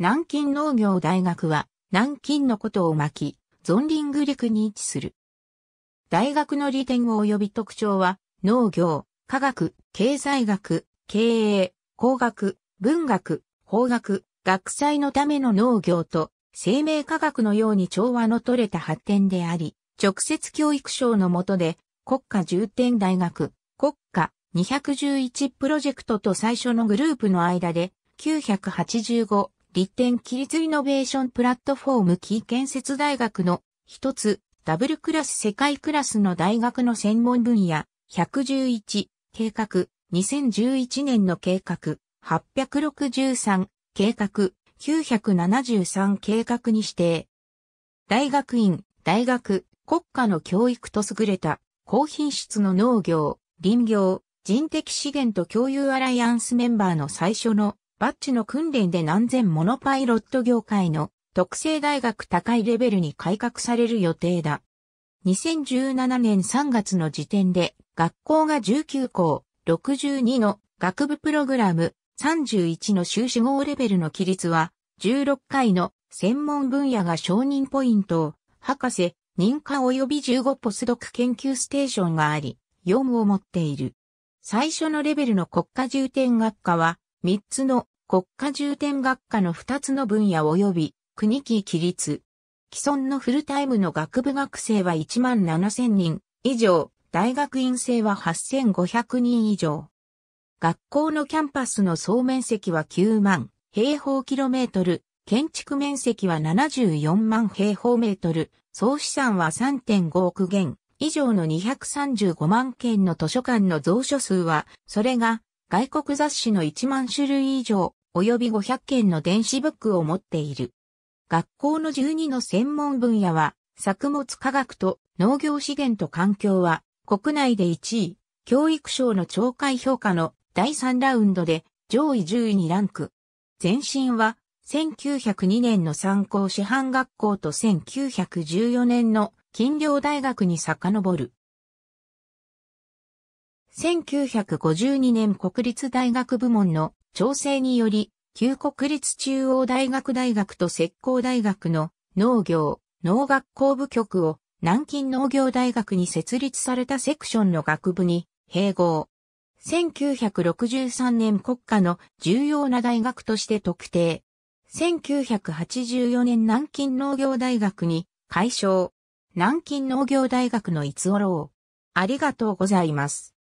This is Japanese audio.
南京農業大学は、南京のことを巻き、ゾンリング陸に位置する。大学の利点及び特徴は、農業、科学、経済学、経営、工学、文学、法学、学際のための農業と、生命科学のように調和の取れた発展であり、直接教育省の下で、国家重点大学、国家211プロジェクトと最初のグループの間で、985立憲規律イノベーションプラットフォームキー建設大学の一つ、ダブルクラス世界クラスの大学の専門分野、111、計画、2011年の計画、863、計画、973計画に指定。大学院、大学、国家の教育と優れた、高品質の農業、林業、人的資源と共有アライアンスメンバーの最初のバッチの訓練で何千ものパイロット業界の特性大学高いレベルに改革される予定だ。2017年3月の時点で学校が19校、62の学部プログラム、31の修士号レベルの規律は、16回の専門分野が承認ポイントを、博士、認可及び15ポスドク研究ステーションがあり、4を持っている。最初のレベルの国家重点学科は、3つの国家重点学科の2つの分野及び国期規律。既存のフルタイムの学部学生は1万7000人以上、大学院生は8500人以上。学校のキャンパスの総面積は9万平方キロメートル、建築面積は74万平方メートル、総資産は3.5億元以上の235万件の図書館の蔵書数は、それが外国雑誌の1万種類以上、及び500件の電子ブックを持っている。学校の12の専門分野は、作物科学と農業資源と環境は、国内で1位、教育省の懲戒評価の第3ラウンドで上位10位にランク。前身は、1902年の参考師範学校と1914年の近陵大学に遡る。1952年国立大学部門の調整により、旧国立中央大学大学と石膏大学の農業、農学校部局を南京農業大学に設立されたセクションの学部に併合。1963年国家の重要な大学として特定。1984年南京農業大学に解消。南京農業大学の逸おろありがとうございます。